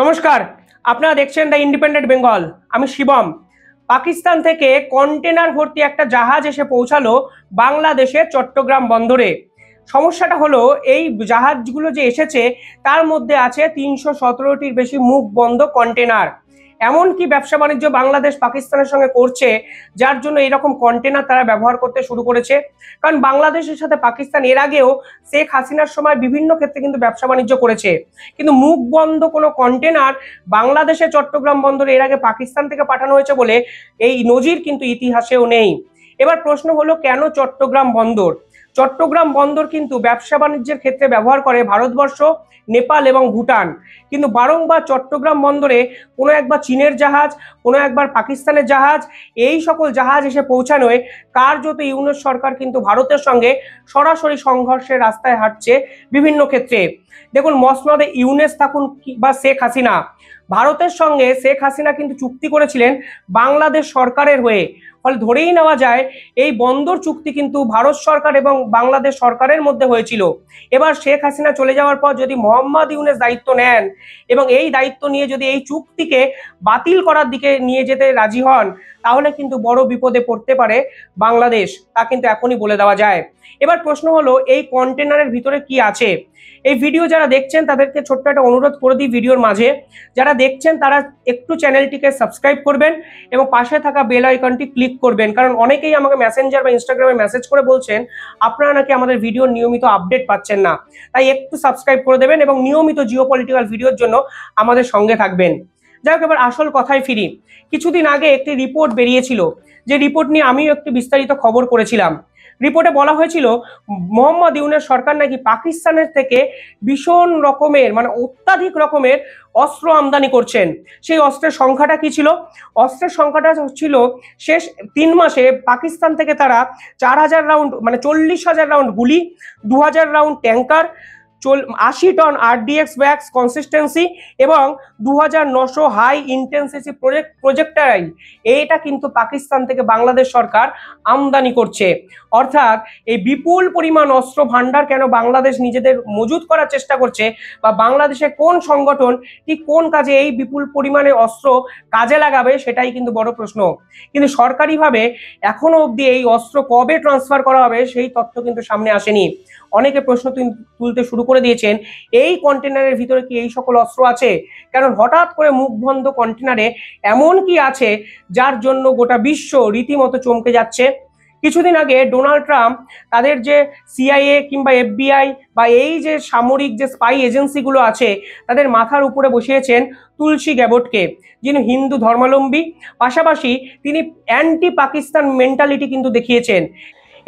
নমস্কার আপনারা দেখছেন দ্য ইন্ডিপেন্ডেন্ট বেঙ্গল আমি শিবম পাকিস্তান থেকে কন্টেনার ভর্তি একটা জাহাজ এসে পৌঁছালো বাংলাদেশের চট্টগ্রাম বন্দরে সমস্যাটা হলো এই জাহাজগুলো যে এসেছে তার মধ্যে আছে তিনশো সতেরোটির বেশি মুখ বন্ধ কন্টেনার এমন কি ব্যবসা বাণিজ্য বাংলাদেশ পাকিস্তানের সঙ্গে করছে যার জন্য এরকম কন্টেনার তারা ব্যবহার করতে শুরু করেছে কারণ বাংলাদেশের সাথে পাকিস্তান এর আগেও শেখ হাসিনার সময় বিভিন্ন ক্ষেত্রে কিন্তু ব্যবসা বাণিজ্য করেছে কিন্তু মুখ বন্ধ কোনো কন্টেনার বাংলাদেশে চট্টগ্রাম বন্দরে এর আগে পাকিস্তান থেকে পাঠানো হয়েছে বলে এই নজির কিন্তু ইতিহাসেও নেই এবার প্রশ্ন হলো কেন চট্টগ্রাম বন্দর চট্টগ্রাম বন্দর কিন্তু ব্যবসা বাণিজ্যের ক্ষেত্রে ব্যবহার করে ভারতবর্ষ নেপাল এবং ভুটান কিন্তু বারংবার চট্টগ্রাম বন্দরে কোনো একবার চীনের জাহাজ কোনো একবার পাকিস্তানের জাহাজ এই সকল জাহাজ এসে পৌঁছানোয় কার্যত ইউনিয়ন সরকার কিন্তু ভারতের সঙ্গে সরাসরি সংঘর্ষের রাস্তায় হাঁটছে বিভিন্ন ক্ষেত্রে দেখুন মসনদে ইউনেস থাকুন বা শেখ হাসিনা ভারতের সঙ্গে শেখ হাসিনা কিন্তু চুক্তি করেছিলেন বাংলাদেশ সরকারের হয়ে ফলে ধরেই নেওয়া যায় এই বন্দর চুক্তি কিন্তু ভারত সরকার এবং বাংলাদেশ সরকারের মধ্যে হয়েছিল এবার শেখ হাসিনা চলে যাওয়ার পর যদি মোহাম্মদ ইউনেস দায়িত্ব নেন এবং এই দায়িত্ব নিয়ে যদি এই চুক্তিকে বাতিল করার দিকে নিয়ে যেতে রাজি হন তাহলে কিন্তু বড় বিপদে পড়তে পারে বাংলাদেশ তা কিন্তু এখনই বলে দেওয়া যায় এবার প্রশ্ন হলো এই কন্টেনারের ভিতরে কি আছে এই ভিডিও যারা দেখছেন তাদেরকে ছোট্ট একটা অনুরোধ করে দিই ভিডিওর মাঝে যারা দেখছেন তারা একটু চ্যানেলটিকে সাবস্ক্রাইব করবেন এবং পাশে থাকা বেল আইকনটি ক্লিক ক্লিক করবেন কারণ অনেকেই আমাকে মেসেঞ্জার বা ইনস্টাগ্রামে মেসেজ করে বলছেন আপনারা নাকি আমাদের ভিডিও নিয়মিত আপডেট পাচ্ছেন না তাই একটু সাবস্ক্রাইব করে দেবেন এবং নিয়মিত জিও পলিটিক্যাল ভিডিওর জন্য আমাদের সঙ্গে থাকবেন যাই হোক এবার আসল কথায় ফিরি কিছুদিন আগে একটি রিপোর্ট বেরিয়েছিল যে রিপোর্ট নিয়ে আমিও একটি বিস্তারিত খবর করেছিলাম রিপোর্টে বলা হয়েছিল মোহাম্মদ ইউনের সরকার নাকি পাকিস্তানের থেকে ভীষণ রকমের মানে অত্যাধিক রকমের অস্ত্র আমদানি করছেন সেই অস্ত্রের সংখ্যাটা কি ছিল অস্ত্রের সংখ্যাটা ছিল শেষ তিন মাসে পাকিস্তান থেকে তারা চার হাজার রাউন্ড মানে চল্লিশ হাজার রাউন্ড গুলি দু হাজার রাউন্ড ট্যাঙ্কার চল আশি টন আরডিএক্স ব্যাক্স কনসিস্টেন্সি এবং দু হাই ইন্টেন্সিসি প্রজেক্ট প্রজেক্টারাইল এটা কিন্তু পাকিস্তান থেকে বাংলাদেশ সরকার আমদানি করছে অর্থাৎ এই বিপুল পরিমাণ অস্ত্র ভাণ্ডার কেন বাংলাদেশ নিজেদের মজুত করার চেষ্টা করছে বা বাংলাদেশে কোন সংগঠন ঠিক কোন কাজে এই বিপুল পরিমাণে অস্ত্র কাজে লাগাবে সেটাই কিন্তু বড় প্রশ্ন কিন্তু সরকারিভাবে এখনও অবধি এই অস্ত্র কবে ট্রান্সফার করা হবে সেই তথ্য কিন্তু সামনে আসেনি অনেকে প্রশ্ন তুলতে শুরু করে দিয়েছেন এই কন্টেনারের ভিতরে কি এই সকল অস্ত্র আছে কারণ হঠাৎ করে বন্ধ কন্টেনারে এমন কি আছে যার জন্য গোটা বিশ্ব রীতিমতো চমকে যাচ্ছে কিছুদিন আগে ডোনাল্ড ট্রাম্প তাদের যে সিআইএ কিংবা এফবিআই বা এই যে সামরিক যে স্পাই এজেন্সিগুলো আছে তাদের মাথার উপরে বসিয়েছেন তুলসী গ্যাবটকে যিনি হিন্দু ধর্মাবলম্বী পাশাপাশি তিনি অ্যান্টি পাকিস্তান মেন্টালিটি কিন্তু দেখিয়েছেন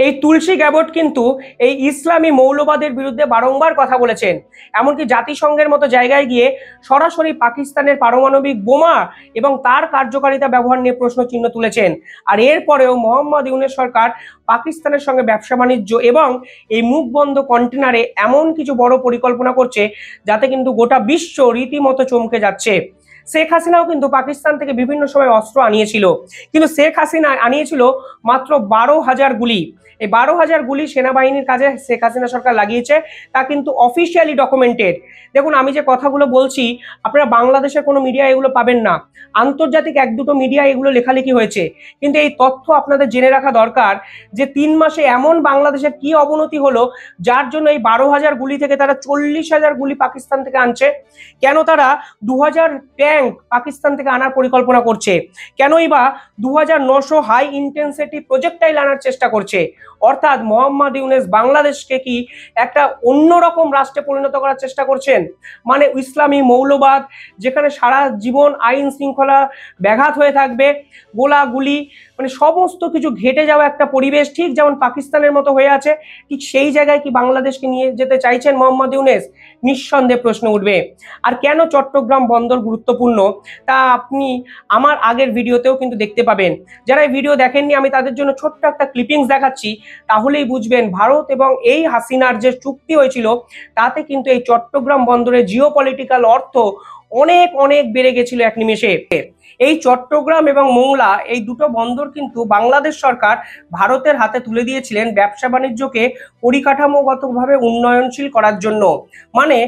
এই তুলসী গ্যাবট কিন্তু এই ইসলামী মৌলবাদের বিরুদ্ধে বারংবার কথা বলেছেন এমনকি জাতিসংঘের মতো জায়গায় গিয়ে সরাসরি পাকিস্তানের পারমাণবিক বোমা এবং তার কার্যকারিতা ব্যবহার নিয়ে প্রশ্ন চিহ্ন তুলেছেন আর এরপরেও মোহাম্মদ ইউনের সরকার পাকিস্তানের সঙ্গে ব্যবসা বাণিজ্য এবং এই মুখ বন্ধ কন্টেনারে এমন কিছু বড় পরিকল্পনা করছে যাতে কিন্তু গোটা বিশ্ব রীতিমতো চমকে যাচ্ছে শেখ হাসিনাও কিন্তু পাকিস্তান থেকে বিভিন্ন সময় অস্ত্র আনিয়েছিল কিন্তু শেখ হাসিনা আনিয়েছিল মাত্র বারো হাজার গুলি এই বারো হাজার গুলি সেনাবাহিনীর কাজে শেখ হাসিনা সরকার লাগিয়েছে তা কিন্তু অফিসিয়ালি ডকুমেন্টেড দেখুন আমি যে কথাগুলো বলছি আপনারা বাংলাদেশের কোনো মিডিয়া এগুলো পাবেন না আন্তর্জাতিক এক দুটো মিডিয়া এগুলো লেখালেখি হয়েছে কিন্তু এই তথ্য আপনাদের জেনে রাখা দরকার যে তিন মাসে এমন বাংলাদেশের কি অবনতি হলো যার জন্য এই বারো হাজার গুলি থেকে তারা চল্লিশ হাজার গুলি পাকিস্তান থেকে আনছে কেন তারা দু হাজার ট্যাঙ্ক পাকিস্তান থেকে আনার পরিকল্পনা করছে কেনই বা দু হাজার নশো হাই ইন্টেন্সিটি প্রজেক্টাইল আনার চেষ্টা করছে অর্থাৎ মোহাম্মদ ইউনেস বাংলাদেশকে কি একটা অন্যরকম রাষ্ট্রে পরিণত করার চেষ্টা করছেন মানে ইসলামী মৌলবাদ যেখানে সারা জীবন আইন শৃঙ্খলা ব্যাঘাত হয়ে থাকবে গোলাগুলি মানে সমস্ত কিছু ঘেটে যাওয়া একটা পরিবেশ ঠিক যেমন পাকিস্তানের মতো হয়ে আছে ঠিক সেই জায়গায় কি বাংলাদেশকে নিয়ে যেতে চাইছেন মোহাম্মদ ইউনেস নিঃসন্দেহে প্রশ্ন উঠবে আর কেন চট্টগ্রাম বন্দর গুরুত্বপূর্ণ তা আপনি আমার আগের ভিডিওতেও কিন্তু দেখতে পাবেন যারা এই ভিডিও দেখেননি আমি তাদের জন্য ছোট্ট একটা ক্লিপিংস দেখাচ্ছি তাহলেই বুঝবেন ভারত এবং এই হাসিনার যে চুক্তি হয়েছিল তাতে কিন্তু এই চট্টগ্রাম বন্দরে জিও পলিটিক্যাল অর্থ অনেক অনেক বেড়ে গেছিল এক নিমেষে এই চট্টগ্রাম এবং মোংলা এই দুটো বন্দর কিন্তু বাংলাদেশ সরকার ভারতের হাতে তুলে দিয়েছিলেন ব্যবসা বাণিজ্যকে পরিকাঠামোগতভাবে উন্নয়নশীল করার জন্য মানে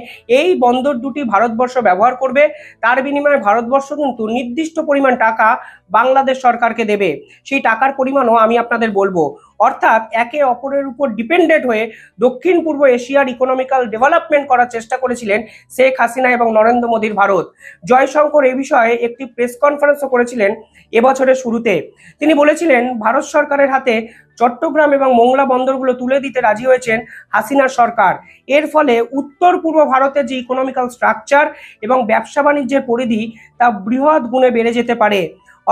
এই বন্দর দুটি ভারতবর্ষ ব্যবহার করবে তার বিনিময়ে ভারতবর্ষ কিন্তু নির্দিষ্ট পরিমাণ টাকা বাংলাদেশ সরকারকে দেবে সেই টাকার পরিমাণও আমি আপনাদের বলবো অর্থাৎ একে অপরের উপর ডিপেন্ডেন্ট হয়ে দক্ষিণ পূর্ব এশিয়ার ইকোনমিক্যাল ডেভেলপমেন্ট করার চেষ্টা করেছিলেন শেখ হাসিনা এবং নরেন্দ্র মোদীর ভারত জয়শঙ্কর এ বিষয়ে একটি প্রেস কনফারেন্সও করেছিলেন এবছরের শুরুতে তিনি বলেছিলেন ভারত সরকারের হাতে চট্টগ্রাম এবং মোংলা বন্দরগুলো তুলে দিতে রাজি হয়েছেন হাসিনা সরকার এর ফলে উত্তর পূর্ব ভারতের যে ইকোনমিক্যাল স্ট্রাকচার এবং ব্যবসা বাণিজ্যের পরিধি তা বৃহৎ গুণে বেড়ে যেতে পারে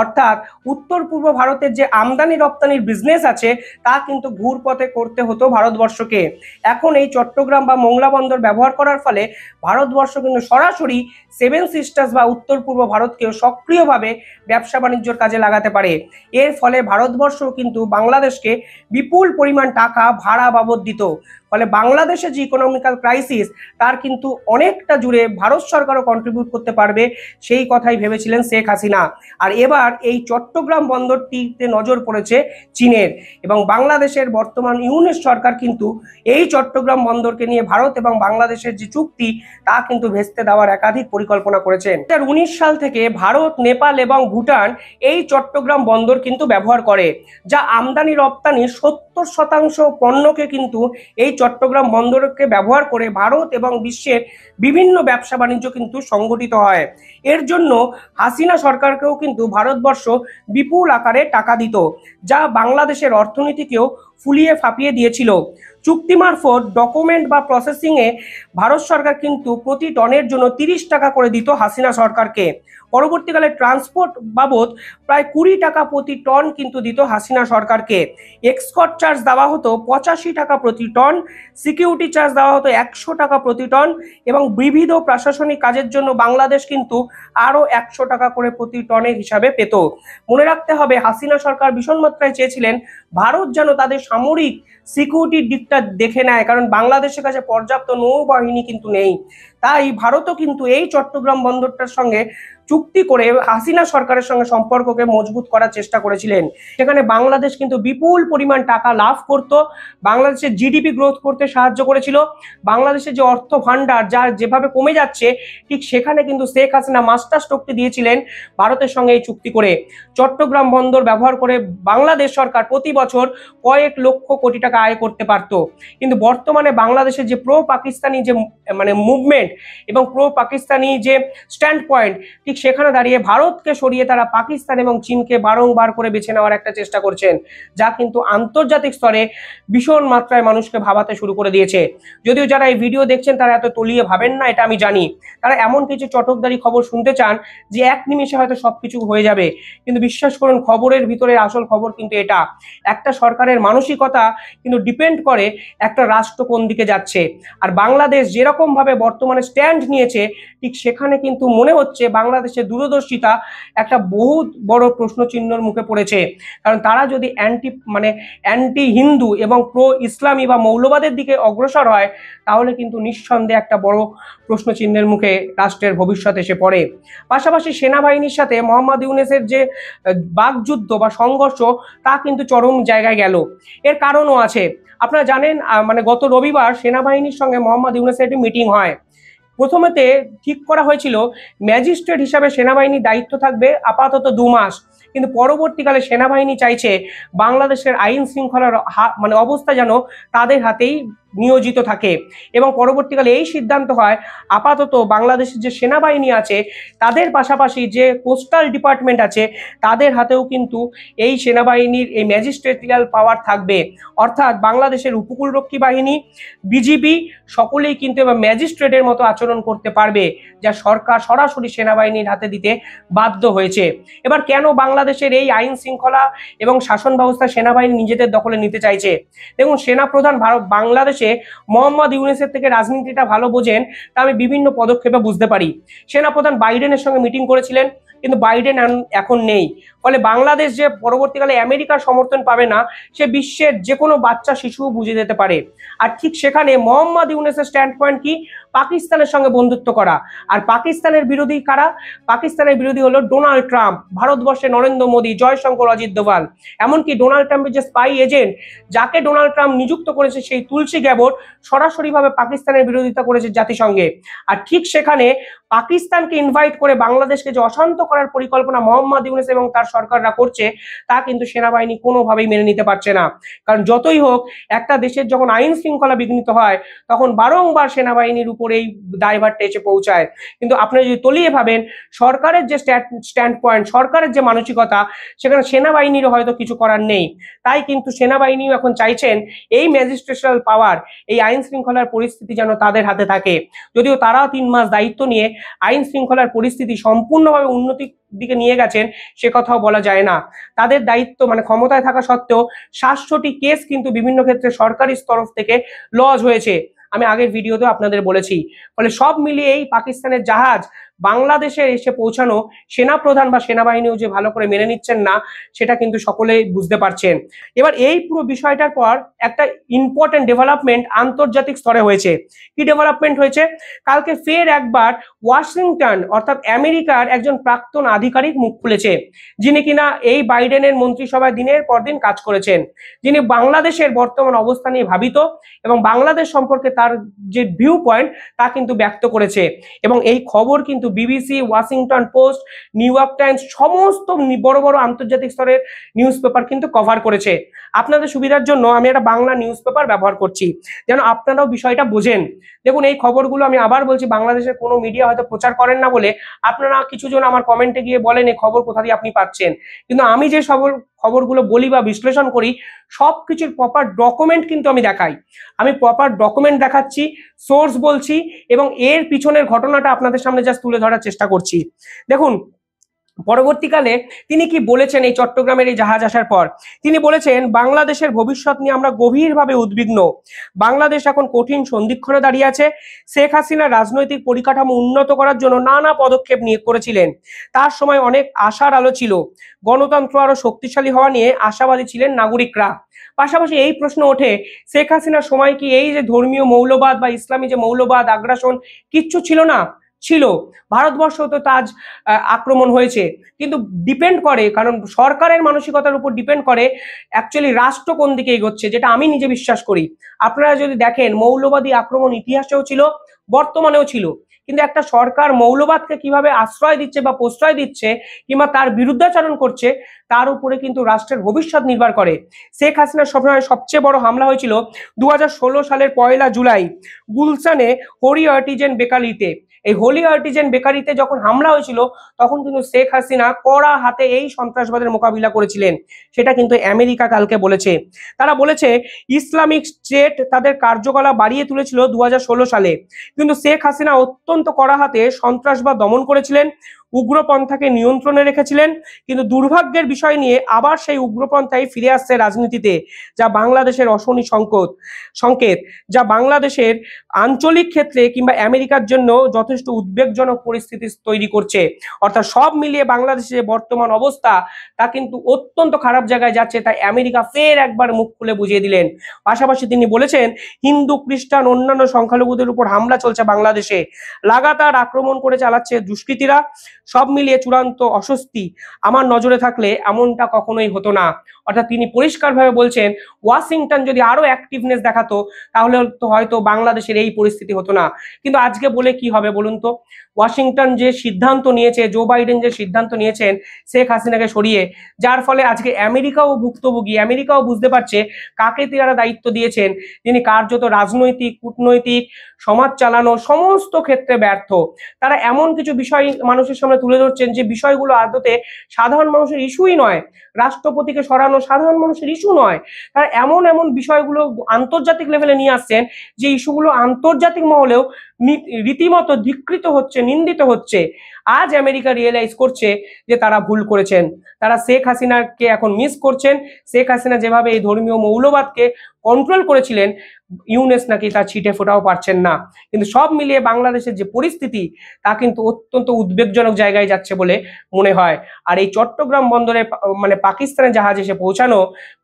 অর্থাৎ উত্তর পূর্ব ভারতের যে আমদানি রপ্তানির বিজনেস আছে তা কিন্তু ঘুরপথে করতে হতো ভারতবর্ষকে এখন এই চট্টগ্রাম বা মোংলা বন্দর ব্যবহার করার ফলে ভারতবর্ষ কিন্তু সরাসরি সেভেন সিস্টার্স বা উত্তর পূর্ব ভারতকেও সক্রিয়ভাবে ব্যবসা বাণিজ্যর কাজে লাগাতে পারে এর ফলে ভারতবর্ষ কিন্তু বাংলাদেশকে বিপুল পরিমাণ টাকা ভাড়া বাবদ দিত ফলে বাংলাদেশে যে ইকোনমিক্যাল ক্রাইসিস তার কিন্তু অনেকটা জুড়ে ভারত সরকারও কন্ট্রিবিউট করতে পারবে সেই কথাই ভেবেছিলেন শেখ হাসিনা আর এবার এই চট্টগ্রাম বন্দরটিতে নজর পড়েছে চীনের এবং বাংলাদেশের বর্তমান ইউনিট সরকার কিন্তু এই চট্টগ্রাম বন্দরকে নিয়ে ভারত এবং বাংলাদেশের যে চুক্তি তা কিন্তু ভেস্তে দেওয়ার একাধিক পরিকল্পনা করেছেন দু সাল থেকে ভারত নেপাল এবং ভুটান এই চট্টগ্রাম বন্দর কিন্তু ব্যবহার করে যা আমদানি রপ্তানি সত্তর শতাংশ পণ্যকে কিন্তু এই চট্টগ্রাম বন্দরকে ব্যবহার করে ভারত এবং বিশ্বের বিভিন্ন ব্যবসা বাণিজ্য কিন্তু সংগঠিত হয় এর জন্য হাসিনা সরকারকেও কিন্তু ভারতবর্ষ বিপুল আকারে টাকা দিত যা বাংলাদেশের অর্থনীতিকেও ফুলিয়ে ফাঁপিয়ে দিয়েছিল চুক্তি মারফত ডকুমেন্ট বা প্রসেসিংয়ে ভারত সরকার কিন্তু প্রতি টনের জন্য তিরিশ টাকা করে দিত হাসিনা সরকারকে পরবর্তীকালে ট্রান্সপোর্ট বাবদ প্রায় কুড়ি টাকা প্রতি টন কিন্তু দিত হাসিনা সরকারকে এক্সকট চার্জ দেওয়া হতো পঁচাশি টাকা প্রতি টন সিকিউরিটি চার্জ দেওয়া হতো একশো টাকা প্রতি টন এবং বিবিধ প্রশাসনিক কাজের জন্য বাংলাদেশ কিন্তু আরও একশো টাকা করে প্রতি টনে হিসাবে পেত মনে রাখতে হবে হাসিনা সরকার ভীষণ মাত্রায় চেয়েছিলেন ভারত যেন তাদের সামরিক সিকিউরিটির দিকটা দিকটা দেখে নেয় কারণ বাংলাদেশের কাছে পর্যাপ্ত নৌবাহিনী কিন্তু নেই তাই ভারতও কিন্তু এই চট্টগ্রাম বন্দরটার সঙ্গে চুক্তি করে হাসিনা সরকারের সঙ্গে সম্পর্ককে মজবুত করার চেষ্টা করেছিলেন সেখানে বাংলাদেশ কিন্তু বিপুল পরিমাণ টাকা লাভ করত বাংলাদেশের জিডিপি গ্রোথ করতে সাহায্য করেছিল বাংলাদেশের যে অর্থ ভাণ্ডার যা যেভাবে কমে যাচ্ছে ঠিক সেখানে কিন্তু শেখ হাসিনা মাস্টার স্টোকটি দিয়েছিলেন ভারতের সঙ্গে এই চুক্তি করে চট্টগ্রাম বন্দর ব্যবহার করে বাংলাদেশ সরকার প্রতি বছর কয়েক লক্ষ কোটি টাকা আয় করতে পারত কিন্তু বর্তমানে বাংলাদেশের যে প্রো পাকিস্তানি যে মানে মুভমেন্ট এবং প্রো পাকিস্তানি যে স্ট্যান্ড পয়েন্ট ঠিক ঠিক সেখানে দাঁড়িয়ে ভারতকে সরিয়ে তারা পাকিস্তান এবং চীনকে বারংবার করে বেছে নেওয়ার একটা চেষ্টা করছেন যা কিন্তু আন্তর্জাতিক স্তরে ভীষণ মাত্রায় মানুষকে ভাবাতে শুরু করে দিয়েছে যদিও যারা এই ভিডিও দেখছেন তারা এত তলিয়ে ভাবেন না এটা আমি জানি তারা এমন কিছু চটকদারি খবর শুনতে চান যে এক নিমিষে হয়তো সব কিছু হয়ে যাবে কিন্তু বিশ্বাস করুন খবরের ভিতরে আসল খবর কিন্তু এটা একটা সরকারের মানসিকতা কিন্তু ডিপেন্ড করে একটা রাষ্ট্র কোন দিকে যাচ্ছে আর বাংলাদেশ যেরকমভাবে বর্তমানে স্ট্যান্ড নিয়েছে ঠিক সেখানে কিন্তু মনে হচ্ছে বাংলাদেশ বাংলাদেশের দূরদর্শিতা একটা বহুত বড় প্রশ্নচিহ্নর মুখে পড়েছে কারণ তারা যদি অ্যান্টি মানে অ্যান্টি হিন্দু এবং প্রো ইসলামী বা মৌলবাদের দিকে অগ্রসর হয় তাহলে কিন্তু নিঃসন্দেহে একটা বড় প্রশ্নচিহ্নের মুখে রাষ্ট্রের ভবিষ্যৎ এসে পড়ে পাশাপাশি সেনাবাহিনীর সাথে মোহাম্মদ ইউনেসের যে বাকযুদ্ধ বা সংঘর্ষ তা কিন্তু চরম জায়গায় গেল এর কারণও আছে আপনারা জানেন মানে গত রবিবার সেনাবাহিনীর সঙ্গে মোহাম্মদ ইউনেসের একটি মিটিং হয় প্রথমেতে ঠিক করা হয়েছিল ম্যাজিস্ট্রেট হিসাবে সেনাবাহিনী দায়িত্ব থাকবে আপাতত দু মাস কিন্তু পরবর্তীকালে সেনাবাহিনী চাইছে বাংলাদেশের আইন শৃঙ্খলার মানে অবস্থা যেন তাদের হাতেই নিয়োজিত থাকে এবং পরবর্তীকালে এই সিদ্ধান্ত হয় আপাতত বাংলাদেশের যে সেনাবাহিনী আছে তাদের পাশাপাশি যে কোস্টাল ডিপার্টমেন্ট আছে তাদের হাতেও কিন্তু এই সেনাবাহিনীর এই ম্যাজিস্ট্রেটিয়াল পাওয়ার থাকবে অর্থাৎ বাংলাদেশের উপকূলরক্ষী বাহিনী বিজিবি সকলেই কিন্তু এবার ম্যাজিস্ট্রেটের মতো আচরণ করতে পারবে যা সরকার সরাসরি সেনাবাহিনীর হাতে দিতে বাধ্য হয়েছে এবার কেন বাংলাদেশের এই আইন শৃঙ্খলা এবং শাসন ব্যবস্থা সেনাবাহিনী নিজেদের দখলে নিতে চাইছে দেখুন সেনাপ্রধান ভারত বাংলাদেশ হচ্ছে মোহাম্মদ ইউনেসের থেকে রাজনীতিটা ভালো বোঝেন তা আমি বিভিন্ন পদক্ষেপে বুঝতে পারি সেনাপ্রধান বাইডেনের সঙ্গে মিটিং করেছিলেন কিন্তু বাইডেন এখন নেই ফলে বাংলাদেশ যে পরবর্তীকালে আমেরিকার সমর্থন পাবে না সে বিশ্বের যে কোনো বাচ্চা শিশু বুঝে যেতে পারে আর ঠিক সেখানে মোহাম্মদ ইউনেসের স্ট্যান্ড পয়েন্ট কি পাকিস্তানের সঙ্গে বন্ধুত্ব করা আর পাকিস্তানের বিরোধী কারা পাকিস্তানের বিরোধী হলো ডোনাল্ড ট্রাম্প ভারতবর্ষে নরেন্দ্র মোদী জয়শঙ্কর অজিত দোভাল এমনকি ডোনাল্ড ট্রাম্পের যে স্পাই এজেন্ট যাকে ডোনাল্ড ট্রাম্প নিযুক্ত করেছে সেই তুলসী গ্যাবট সরাসরিভাবে পাকিস্তানের বিরোধিতা করেছে জাতিসংঘে আর ঠিক সেখানে পাকিস্তানকে ইনভাইট করে বাংলাদেশকে যে অশান্ত করার পরিকল্পনা মোহাম্মদ ইউনেস এবং তার সরকাররা করছে তা কিন্তু সেনাবাহিনী কোনোভাবেই মেনে নিতে পারছে না কারণ যতই হোক একটা দেশের যখন আইন শৃঙ্খলা বিঘ্নিত হয় তখন বারংবার সেনাবাহিনীর উপর করেই দায়ভারটা এসে পৌঁছায় কিন্তু আপনারা যদি তলিয়ে ভাবেন সরকারের যে স্ট্যান্ড পয়েন্ট সরকারের যে মানসিকতা সেখানে সেনাবাহিনীরও হয়তো কিছু করার নেই তাই কিন্তু সেনাবাহিনীও এখন চাইছেন এই ম্যাজিস্ট্রেশনাল পাওয়ার এই আইন শৃঙ্খলার পরিস্থিতি যেন তাদের হাতে থাকে যদিও তারাও তিন মাস দায়িত্ব নিয়ে আইন শৃঙ্খলার পরিস্থিতি সম্পূর্ণভাবে উন্নতি দিকে নিয়ে গেছেন সে কথাও বলা যায় না তাদের দায়িত্ব মানে ক্ষমতায় থাকা সত্ত্বেও সাতশোটি কেস কিন্তু বিভিন্ন ক্ষেত্রে সরকারি তরফ থেকে লজ হয়েছে আমি আগের ভিডিওতেও আপনাদের বলেছি ফলে সব মিলিয়ে এই পাকিস্তানের জাহাজ বাংলাদেশে এসে পৌঁছানো সেনা প্রধান বা সেনাবাহিনীও যে ভালো করে মেনে নিচ্ছেন না সেটা কিন্তু সকলেই বুঝতে পারছেন এবার এই পুরো বিষয়টার পর একটা ইম্পর্টেন্ট ডেভেলপমেন্ট আন্তর্জাতিক স্তরে হয়েছে কি ডেভেলপমেন্ট হয়েছে কালকে ফের একবার ওয়াশিংটন অর্থাৎ আমেরিকার একজন প্রাক্তন আধিকারিক মুখ খুলেছে যিনি কিনা এই বাইডেনের মন্ত্রিসভায় দিনের পর দিন কাজ করেছেন যিনি বাংলাদেশের বর্তমান অবস্থা নিয়ে ভাবিত এবং বাংলাদেশ সম্পর্কে তার যে ভিউ পয়েন্ট তা কিন্তু ব্যক্ত করেছে এবং এই খবর কিন্তু কিন্তু BBC Washington Post New York Times সমস্ত বড় বড় আন্তর্জাতিক স্তরের নিউজ পেপার কিন্তু কভার করেছে আপনাদের সুবিধার জন্য আমি একটা বাংলা নিউজ পেপার ব্যবহার করছি যেন আপনারাও বিষয়টা বোঝেন দেখুন এই খবরগুলো আমি আবার বলছি বাংলাদেশের কোনো মিডিয়া হয়তো প্রচার করেন না বলে আপনারা কিছুজন আমার কমেন্টে গিয়ে বলেন এই খবর কোথা দিয়ে আপনি পাচ্ছেন কিন্তু আমি যে সব খবরগুলো বলি বা বিশ্লেষণ করি সব কিছুর প্রপার ডকুমেন্ট কিন্তু আমি দেখাই আমি প্রপার ডকুমেন্ট দেখাচ্ছি সোর্স বলছি এবং এর পিছনের ঘটনাটা আপনাদের সামনে জাস্ট তুলে ধরার চেষ্টা করছি দেখুন পরবর্তীকালে তিনি কি বলেছেন এই চট্টগ্রামের এই জাহাজ আসার পর তিনি বলেছেন বাংলাদেশের ভবিষ্যৎ নিয়ে আমরা গভীরভাবে উদ্বিগ্ন বাংলাদেশ এখন কঠিন সন্ধিক্ষণে দাঁড়িয়ে আছে শেখ হাসিনা রাজনৈতিক পরিকাঠামো উন্নত করার জন্য নানা পদক্ষেপ নিয়ে করেছিলেন তার সময় অনেক আশার আলো ছিল গণতন্ত্র আরো শক্তিশালী হওয়া নিয়ে আশাবাদী ছিলেন নাগরিকরা পাশাপাশি এই প্রশ্ন ওঠে শেখ হাসিনার সময় কি এই যে ধর্মীয় মৌলবাদ বা ইসলামী যে মৌলবাদ আগ্রাসন কিচ্ছু ছিল না ছিল ভারতবর্ষ তো তাজ আক্রমণ হয়েছে কিন্তু ডিপেন্ড করে কারণ সরকারের মানসিকতার উপর ডিপেন্ড করে অ্যাকচুয়ালি রাষ্ট্র কোন দিকে এগোচ্ছে যেটা আমি নিজে বিশ্বাস করি আপনারা যদি দেখেন মৌলবাদী আক্রমণ ইতিহাসেও ছিল বর্তমানেও ছিল কিন্তু একটা সরকার মৌলবাদকে কিভাবে আশ্রয় দিচ্ছে বা প্রশ্রয় দিচ্ছে কিংবা তার বিরুদ্ধাচরণ করছে তার উপরে কিন্তু রাষ্ট্রের ভবিষ্যৎ নির্ভর করে শেখ হাসিনার সময় সবচেয়ে বড় হামলা হয়েছিল দু সালের পয়লা জুলাই গুলশানে হরি আর্টিজেন বেকারিতে এই হোলি আর্টিজেন বেকারিতে যখন হামলা হয়েছিল তখন কিন্তু শেখ হাসিনা কড়া হাতে এই সন্ত্রাসবাদের মোকাবিলা করেছিলেন সেটা কিন্তু আমেরিকা কালকে বলেছে তারা বলেছে ইসলামিক স্টেট তাদের কার্যকলাপ বাড়িয়ে তুলেছিল দু সালে কিন্তু শেখ হাসিনা অত্যন্ত কড়া হাতে সন্ত্রাসবাদ দমন করেছিলেন উগ্রপন্থাকে নিয়ন্ত্রণে রেখেছিলেন কিন্তু দুর্ভাগ্যের বিষয় নিয়ে আবার সেই উগ্রপন্থায় ফিরে আসছে রাজনীতিতে যা বাংলাদেশের অশনি সংকট সংকেত যা বাংলাদেশের আঞ্চলিক ক্ষেত্রে কিংবা আমেরিকার জন্য যথেষ্ট উদ্বেগজনক পরিস্থিতি তৈরি করছে অর্থাৎ সব মিলিয়ে বাংলাদেশের বর্তমান অবস্থা তা কিন্তু অত্যন্ত খারাপ জায়গায় যাচ্ছে তাই আমেরিকা ফের একবার মুখ খুলে বুঝিয়ে দিলেন পাশাপাশি তিনি বলেছেন হিন্দু খ্রিস্টান অন্যান্য সংখ্যালঘুদের উপর হামলা চলছে বাংলাদেশে লাগাতার আক্রমণ করে চালাচ্ছে দুষ্কৃতীরা সব মিলিয়ে চূড়ান্ত অস্বস্তি আমার নজরে থাকলে এমনটা কখনোই হতো না অর্থাৎ তিনি পরিষ্কারভাবে বলছেন ওয়াশিংটন যদি আরও অ্যাক্টিভনেস দেখাতো তাহলে তো হয়তো বাংলাদেশের এই পরিস্থিতি হতো না কিন্তু আজকে বলে কি হবে বলুন তো ওয়াশিংটন যে সিদ্ধান্ত নিয়েছে জো বাইডেন যে সিদ্ধান্ত নিয়েছেন শেখ হাসিনাকে সরিয়ে যার ফলে আজকে আমেরিকাও ভুক্তভোগী আমেরিকাও বুঝতে পারছে কাকে তারা দায়িত্ব দিয়েছেন তিনি কার্যত রাজনৈতিক কূটনৈতিক সমাজ চালানো সমস্ত ক্ষেত্রে ব্যর্থ তারা এমন কিছু বিষয় মানুষের সামনে সামনে তুলে ধরছেন যে বিষয়গুলো আদতে সাধারণ মানুষের ইস্যুই নয় রাষ্ট্রপতিকে সরানো সাধারণ মানুষের ইস্যু নয় তারা এমন এমন বিষয়গুলো আন্তর্জাতিক লেভেলে নিয়ে আসছেন যে ইস্যুগুলো আন্তর্জাতিক মহলেও রীতিমতো ধিকৃত হচ্ছে নিন্দিত হচ্ছে আজ আমেরিকা রিয়েলাইজ করছে যে তারা ভুল করেছেন তারা শেখ হাসিনাকে এখন মিস করছেন শেখ হাসিনা যেভাবে এই ধর্মীয় মৌলবাদকে কন্ট্রোল করেছিলেন ইউনেস নাকি তার ছিটে ফোটাও পারছেন না কিন্তু সব মিলিয়ে বাংলাদেশের যে পরিস্থিতি তা কিন্তু অত্যন্ত উদ্বেগজনক জায়গায় যাচ্ছে বলে মনে হয় আর এই চট্টগ্রাম বন্দরে মানে পাকিস্তানের জাহাজ এসে পৌঁছানো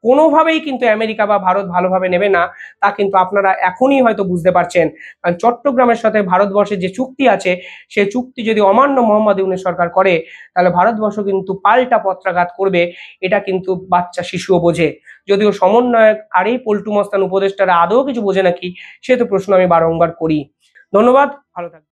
কোনোভাবেই কিন্তু আমেরিকা বা ভারত ভালোভাবে নেবে না তা কিন্তু আপনারা এখনই হয়তো বুঝতে পারছেন কারণ চট্টগ্রামের সাথে ভারতবর্ষের যে চুক্তি আছে সে চুক্তি যদি অমান্য মোহাম্মদ ইউনেস সরকার করে তাহলে ভারতবর্ষ কিন্তু পাল্টা পত্রাঘাত করবে এটা কিন্তু বাচ্চা শিশুও বোঝে যদিও সমন্বয়ক আর এই পল্টু মস্তান উপদেষ্টারা আদৌ কিছু বোঝে নাকি সে তো প্রশ্ন আমি বারংবার করি ধন্যবাদ ভালো থাকবে